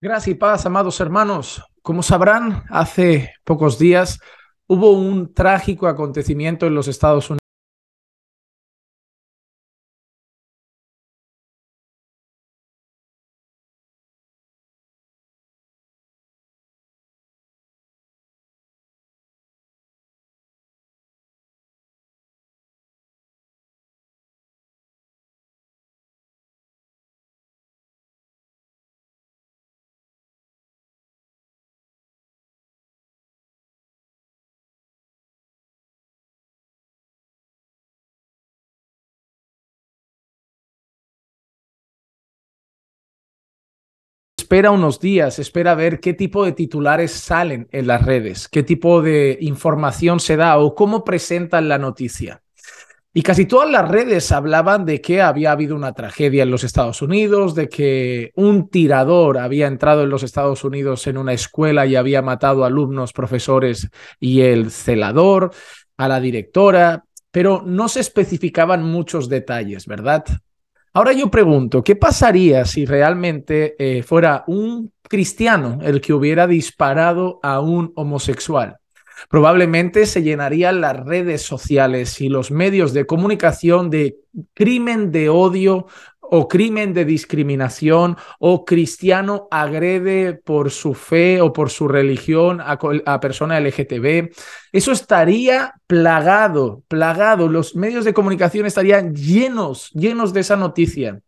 Gracias y paz, amados hermanos. Como sabrán, hace pocos días hubo un trágico acontecimiento en los Estados Unidos. espera unos días, espera ver qué tipo de titulares salen en las redes, qué tipo de información se da o cómo presentan la noticia. Y casi todas las redes hablaban de que había habido una tragedia en los Estados Unidos, de que un tirador había entrado en los Estados Unidos en una escuela y había matado alumnos, profesores y el celador, a la directora, pero no se especificaban muchos detalles, ¿verdad? Ahora yo pregunto, ¿qué pasaría si realmente eh, fuera un cristiano el que hubiera disparado a un homosexual? Probablemente se llenarían las redes sociales y los medios de comunicación de crimen de odio o crimen de discriminación o cristiano agrede por su fe o por su religión a, a persona LGTB. Eso estaría plagado, plagado. Los medios de comunicación estarían llenos, llenos de esa noticia.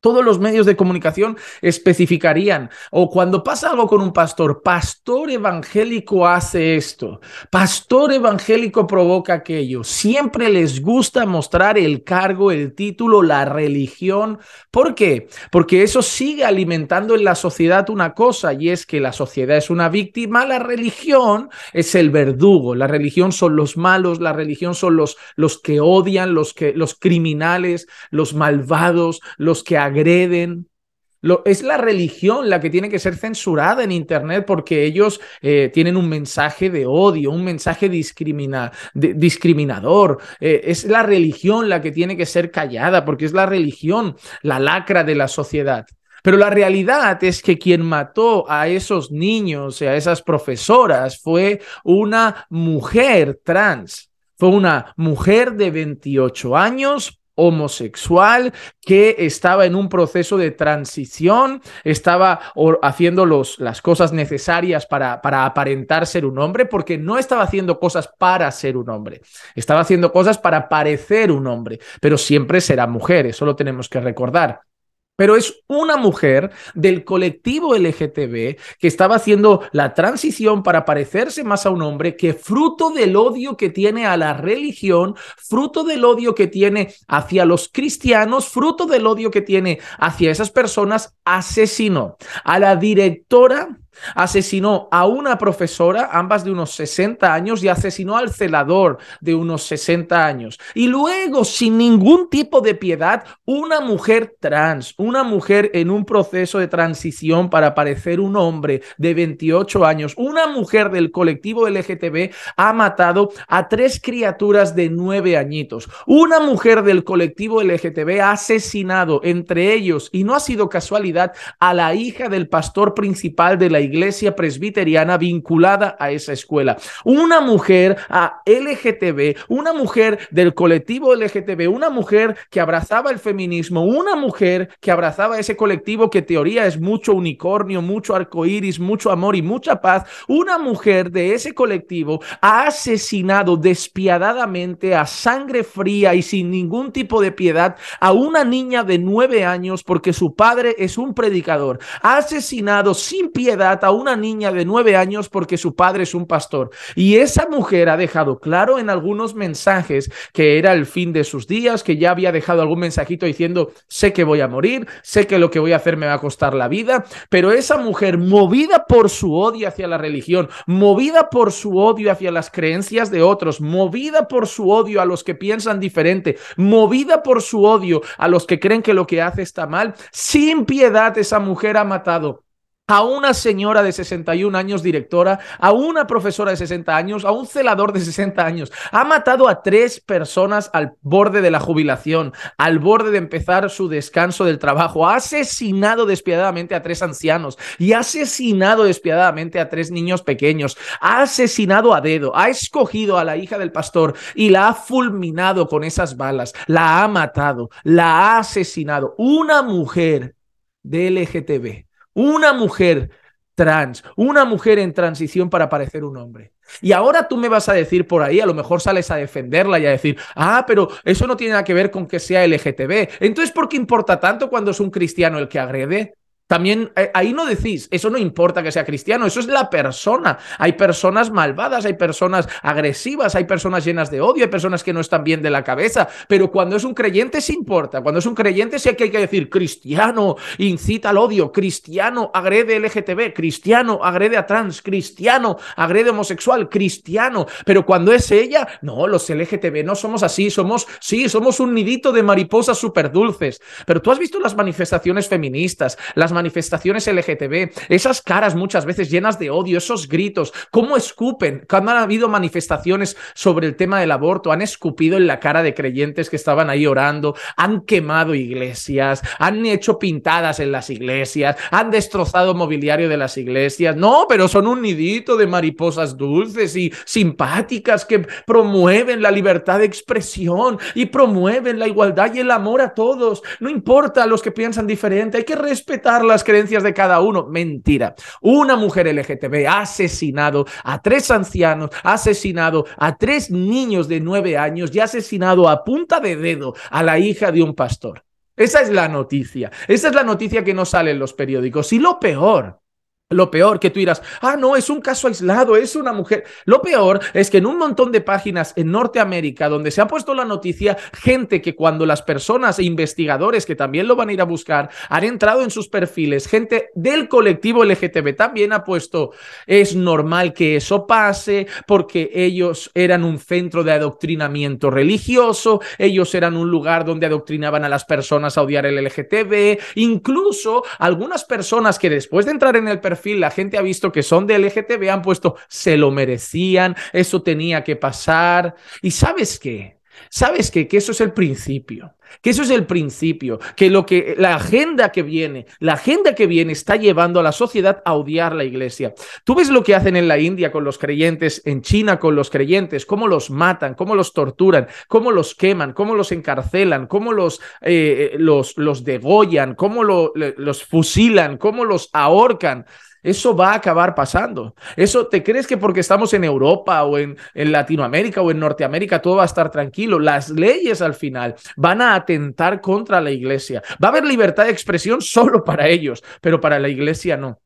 Todos los medios de comunicación especificarían, o cuando pasa algo con un pastor, pastor evangélico hace esto, pastor evangélico provoca aquello. Siempre les gusta mostrar el cargo, el título, la religión. ¿Por qué? Porque eso sigue alimentando en la sociedad una cosa, y es que la sociedad es una víctima, la religión es el verdugo, la religión son los malos, la religión son los, los que odian, los, que, los criminales, los malvados, los que agreden. Lo, es la religión la que tiene que ser censurada en Internet porque ellos eh, tienen un mensaje de odio, un mensaje discriminador. Eh, es la religión la que tiene que ser callada porque es la religión la lacra de la sociedad. Pero la realidad es que quien mató a esos niños y a esas profesoras fue una mujer trans. Fue una mujer de 28 años homosexual que estaba en un proceso de transición, estaba haciendo los, las cosas necesarias para, para aparentar ser un hombre, porque no estaba haciendo cosas para ser un hombre, estaba haciendo cosas para parecer un hombre, pero siempre será mujer, eso lo tenemos que recordar pero es una mujer del colectivo LGTB que estaba haciendo la transición para parecerse más a un hombre que fruto del odio que tiene a la religión, fruto del odio que tiene hacia los cristianos, fruto del odio que tiene hacia esas personas, asesinó a la directora Asesinó a una profesora, ambas de unos 60 años, y asesinó al celador de unos 60 años. Y luego, sin ningún tipo de piedad, una mujer trans, una mujer en un proceso de transición para parecer un hombre de 28 años, una mujer del colectivo LGTB ha matado a tres criaturas de nueve añitos. Una mujer del colectivo LGTB ha asesinado entre ellos, y no ha sido casualidad, a la hija del pastor principal de la iglesia presbiteriana vinculada a esa escuela. Una mujer a LGTB, una mujer del colectivo LGTB, una mujer que abrazaba el feminismo, una mujer que abrazaba ese colectivo que teoría es mucho unicornio, mucho arcoíris, mucho amor y mucha paz, una mujer de ese colectivo ha asesinado despiadadamente a sangre fría y sin ningún tipo de piedad a una niña de nueve años porque su padre es un predicador. Ha asesinado sin piedad a una niña de nueve años porque su padre es un pastor. Y esa mujer ha dejado claro en algunos mensajes que era el fin de sus días, que ya había dejado algún mensajito diciendo, sé que voy a morir, sé que lo que voy a hacer me va a costar la vida, pero esa mujer movida por su odio hacia la religión, movida por su odio hacia las creencias de otros, movida por su odio a los que piensan diferente, movida por su odio a los que creen que lo que hace está mal, sin piedad esa mujer ha matado a una señora de 61 años directora, a una profesora de 60 años, a un celador de 60 años. Ha matado a tres personas al borde de la jubilación, al borde de empezar su descanso del trabajo. Ha asesinado despiadadamente a tres ancianos y ha asesinado despiadadamente a tres niños pequeños. Ha asesinado a dedo, ha escogido a la hija del pastor y la ha fulminado con esas balas. La ha matado, la ha asesinado. Una mujer de LGTB una mujer trans, una mujer en transición para parecer un hombre. Y ahora tú me vas a decir por ahí, a lo mejor sales a defenderla y a decir, ah, pero eso no tiene nada que ver con que sea LGTB. Entonces, ¿por qué importa tanto cuando es un cristiano el que agrede? También eh, ahí no decís, eso no importa que sea cristiano, eso es la persona. Hay personas malvadas, hay personas agresivas, hay personas llenas de odio, hay personas que no están bien de la cabeza, pero cuando es un creyente sí importa. Cuando es un creyente sí que hay que decir, cristiano incita al odio, cristiano agrede LGTB, cristiano agrede a trans, cristiano agrede homosexual, cristiano. Pero cuando es ella, no, los LGTB no somos así, somos, sí, somos un nidito de mariposas super dulces. Pero tú has visto las manifestaciones feministas, las manifestaciones LGTB, esas caras muchas veces llenas de odio, esos gritos, cómo escupen, cuando han habido manifestaciones sobre el tema del aborto, han escupido en la cara de creyentes que estaban ahí orando, han quemado iglesias, han hecho pintadas en las iglesias, han destrozado mobiliario de las iglesias, no, pero son un nidito de mariposas dulces y simpáticas que promueven la libertad de expresión y promueven la igualdad y el amor a todos, no importa a los que piensan diferente, hay que respetar las creencias de cada uno. Mentira. Una mujer LGTB ha asesinado a tres ancianos, ha asesinado a tres niños de nueve años y ha asesinado a punta de dedo a la hija de un pastor. Esa es la noticia. Esa es la noticia que no sale en los periódicos. Y lo peor lo peor que tú dirás, ah, no, es un caso aislado, es una mujer. Lo peor es que en un montón de páginas en Norteamérica, donde se ha puesto la noticia, gente que cuando las personas e investigadores que también lo van a ir a buscar han entrado en sus perfiles, gente del colectivo LGTB también ha puesto, es normal que eso pase porque ellos eran un centro de adoctrinamiento religioso, ellos eran un lugar donde adoctrinaban a las personas a odiar el LGTB, incluso algunas personas que después de entrar en el perfil, la gente ha visto que son de LGTB, han puesto, se lo merecían, eso tenía que pasar. ¿Y sabes qué? ¿Sabes qué? Que eso es el principio. Que eso es el principio, que lo que la agenda que viene, la agenda que viene está llevando a la sociedad a odiar la iglesia. Tú ves lo que hacen en la India con los creyentes, en China con los creyentes, cómo los matan, cómo los torturan, cómo los queman, cómo los encarcelan, cómo los, eh, eh, los, los degollan, cómo lo, los fusilan, cómo los ahorcan. Eso va a acabar pasando. Eso, ¿te crees que porque estamos en Europa o en, en Latinoamérica o en Norteamérica todo va a estar tranquilo? Las leyes al final van a atentar contra la iglesia. Va a haber libertad de expresión solo para ellos, pero para la iglesia no.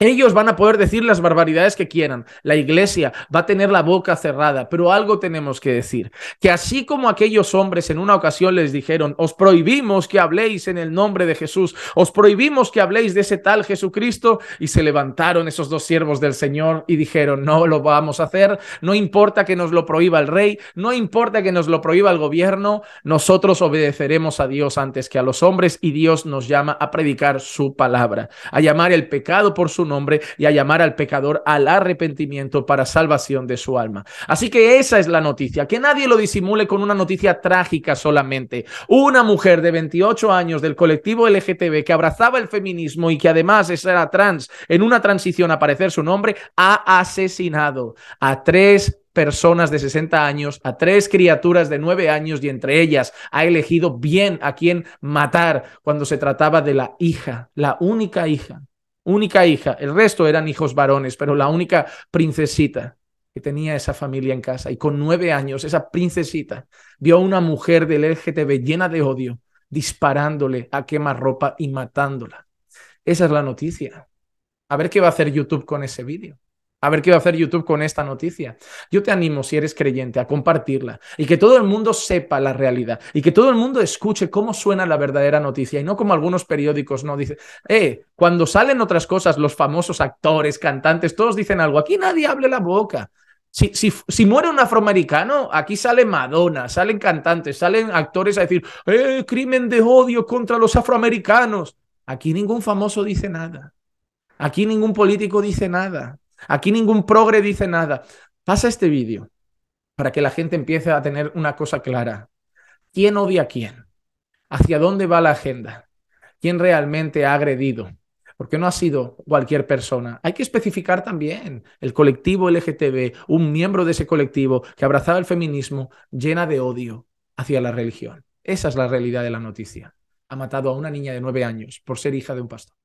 Ellos van a poder decir las barbaridades que quieran. La iglesia va a tener la boca cerrada, pero algo tenemos que decir. Que así como aquellos hombres en una ocasión les dijeron, os prohibimos que habléis en el nombre de Jesús, os prohibimos que habléis de ese tal Jesucristo, y se levantaron esos dos siervos del Señor y dijeron, no lo vamos a hacer, no importa que nos lo prohíba el rey, no importa que nos lo prohíba el gobierno, nosotros obedeceremos a Dios antes que a los hombres y Dios nos llama a predicar su palabra, a llamar el pecado por su nombre y a llamar al pecador al arrepentimiento para salvación de su alma. Así que esa es la noticia, que nadie lo disimule con una noticia trágica solamente. Una mujer de 28 años del colectivo LGTB que abrazaba el feminismo y que además era trans, en una transición a aparecer su nombre, ha asesinado a tres personas de 60 años, a tres criaturas de 9 años y entre ellas ha elegido bien a quién matar cuando se trataba de la hija, la única hija única hija, el resto eran hijos varones, pero la única princesita que tenía esa familia en casa y con nueve años, esa princesita vio a una mujer del LGTB llena de odio, disparándole a quemarropa y matándola. Esa es la noticia. A ver qué va a hacer YouTube con ese vídeo a ver qué va a hacer YouTube con esta noticia. Yo te animo, si eres creyente, a compartirla y que todo el mundo sepa la realidad y que todo el mundo escuche cómo suena la verdadera noticia y no como algunos periódicos no dicen, eh, cuando salen otras cosas, los famosos actores, cantantes, todos dicen algo, aquí nadie hable la boca. Si, si, muere un afroamericano, aquí sale Madonna, salen cantantes, salen actores a decir, eh, crimen de odio contra los afroamericanos. Aquí ningún famoso dice nada. Aquí ningún político dice nada. Aquí ningún progre dice nada. Pasa este vídeo para que la gente empiece a tener una cosa clara. ¿Quién odia a quién? ¿Hacia dónde va la agenda? ¿Quién realmente ha agredido? porque no ha sido cualquier persona. Hay que especificar también el colectivo LGTB, un miembro de ese colectivo que abrazaba el feminismo llena de odio hacia la religión. Esa es la realidad de la noticia. Ha matado a una niña de nueve años por ser hija de un pastor.